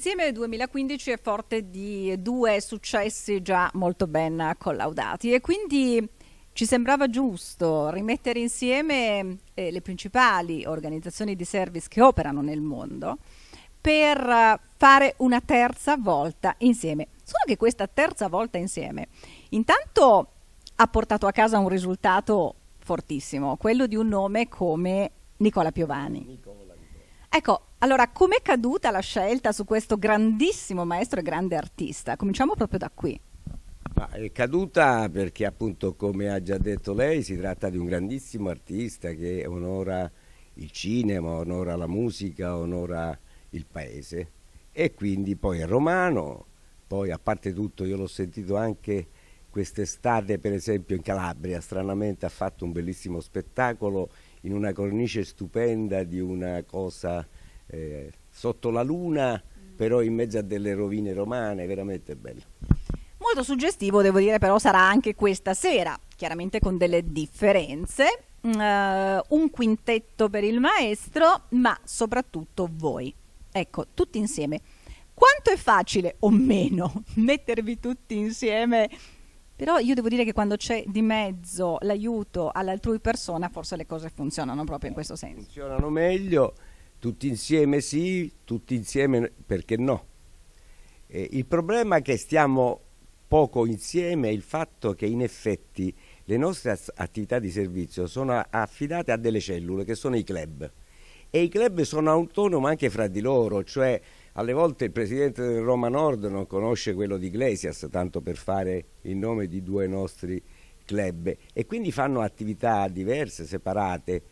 L'insieme 2015 è forte di due successi già molto ben collaudati e quindi ci sembrava giusto rimettere insieme eh, le principali organizzazioni di service che operano nel mondo per eh, fare una terza volta insieme. Solo che questa terza volta insieme intanto ha portato a casa un risultato fortissimo, quello di un nome come Nicola Piovani. Nicola. Ecco, allora, com'è caduta la scelta su questo grandissimo maestro e grande artista? Cominciamo proprio da qui. Ma è caduta perché appunto, come ha già detto lei, si tratta di un grandissimo artista che onora il cinema, onora la musica, onora il paese e quindi poi è romano, poi a parte tutto io l'ho sentito anche quest'estate per esempio in Calabria, stranamente ha fatto un bellissimo spettacolo in una cornice stupenda di una cosa eh, sotto la luna, però in mezzo a delle rovine romane, veramente bello. Molto suggestivo, devo dire, però sarà anche questa sera, chiaramente con delle differenze. Uh, un quintetto per il maestro, ma soprattutto voi. Ecco, tutti insieme. Quanto è facile o meno mettervi tutti insieme però io devo dire che quando c'è di mezzo l'aiuto all'altrui persona, forse le cose funzionano proprio in questo senso. Funzionano meglio, tutti insieme sì, tutti insieme perché no. Eh, il problema che stiamo poco insieme è il fatto che in effetti le nostre attività di servizio sono affidate a delle cellule che sono i club e i club sono autonomi anche fra di loro, cioè alle volte il presidente del Roma Nord non conosce quello di Iglesias, tanto per fare il nome di due nostri club, e quindi fanno attività diverse, separate.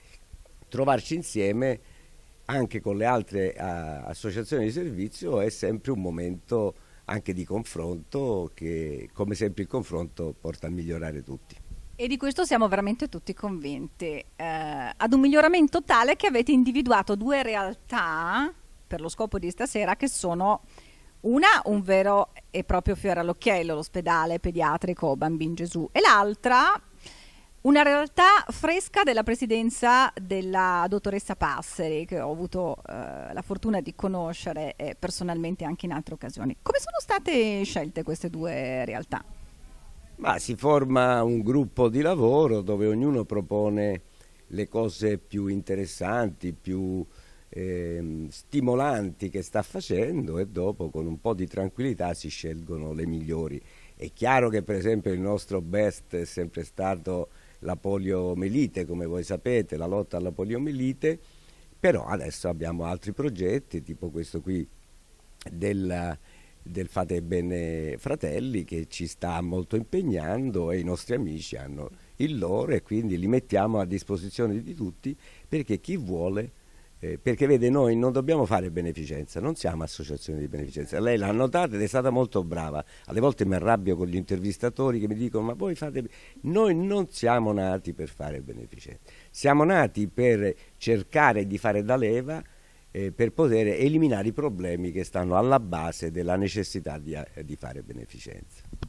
Trovarci insieme anche con le altre a, associazioni di servizio è sempre un momento anche di confronto che come sempre il confronto porta a migliorare tutti. E di questo siamo veramente tutti convinti, eh, ad un miglioramento tale che avete individuato due realtà per lo scopo di stasera, che sono una, un vero e proprio fiore all'occhiello, l'ospedale pediatrico Bambin Gesù, e l'altra, una realtà fresca della presidenza della dottoressa Passeri, che ho avuto eh, la fortuna di conoscere eh, personalmente anche in altre occasioni. Come sono state scelte queste due realtà? Ma si forma un gruppo di lavoro dove ognuno propone le cose più interessanti, più eh, stimolanti che sta facendo e dopo con un po' di tranquillità si scelgono le migliori. È chiaro che per esempio il nostro best è sempre stato la poliomelite, come voi sapete, la lotta alla poliomelite, però adesso abbiamo altri progetti, tipo questo qui del, del Fate Bene Fratelli che ci sta molto impegnando e i nostri amici hanno il loro e quindi li mettiamo a disposizione di tutti perché chi vuole eh, perché vede, noi non dobbiamo fare beneficenza, non siamo associazioni di beneficenza. Lei l'ha notata ed è stata molto brava. Alle volte mi arrabbio con gli intervistatori che mi dicono: Ma voi fate. Noi non siamo nati per fare beneficenza, siamo nati per cercare di fare da leva eh, per poter eliminare i problemi che stanno alla base della necessità di, eh, di fare beneficenza.